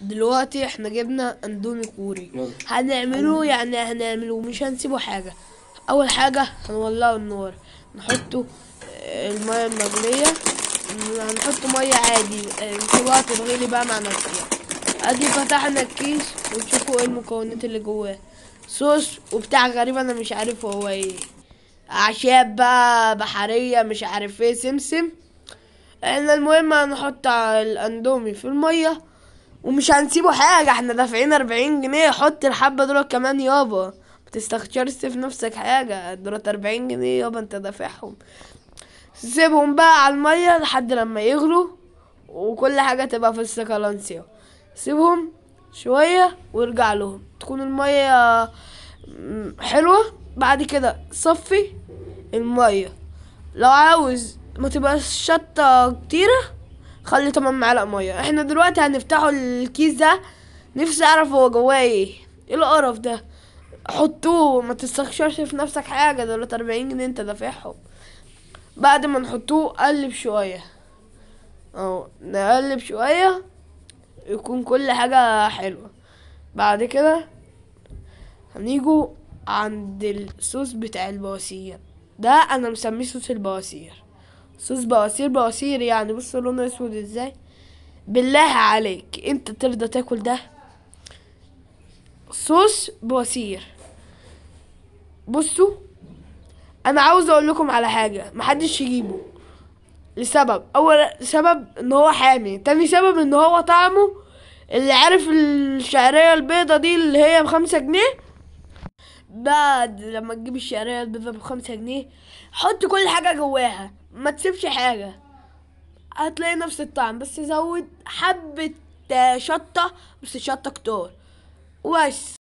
دلوقتي احنا جبنا اندومي كوري هنعمله يعني هنعمله مش هنسيبه حاجه اول حاجه هنولعه النار نحطه آه، الميه المغليه هنحط ميه عادي نسيبها آه، تغلي بقى مع نفسها ادي فتحنا الكيس وتشوفوا ايه المكونات اللي جواه صوص وبتاع غريب انا مش عارف هو ايه اعشاب بقى بحريه مش عارف ايه سمسم احنا المهم هنحط الاندومي في الميه ومش هنسيبه حاجه احنا دافعين 40 جنيه حط الحبه دول كمان يابا ما في نفسك حاجه دول 40 جنيه يابا انت دافعهم سيبهم بقى على الميه لحد لما يغلوا وكل حاجه تبقى في السكالانسيا سيبهم شويه وارجع لهم تكون الميه حلوه بعد كده صفي الميه لو عاوز ما تبقاش شطه كتيره خلي طبعا معلقه ميه احنا دلوقتي هنفتحوا الكيس ده نفسي اعرف هو جواه ايه ايه القرف ده حطوه ما تستخشرش في نفسك حاجه دولت 40 جنيه انت دافعهم بعد ما نحطوه قلب شويه اهو نقلب شويه يكون كل حاجه حلوه بعد كده هنيجوا عند الصوص بتاع البواسير ده انا مسميه صوص البواسير صوص بواسير بواسير يعني بص لونه اسود ازاي بالله عليك انت ترضى تاكل ده صوص بواسير بصوا انا عاوز اقول لكم على حاجه محدش يجيبه لسبب اول سبب ان هو حامي تاني سبب ان هو طعمه اللي عارف الشعريه البيضه دي اللي هي بخمسة جنيه بعد لما تجيب الشعريه البيضه بخمسة جنيه حط كل حاجه جواها ما تسيبش حاجه هتلاقي نفس الطعم بس زود حبه آه، شطه بس شطه كتار بس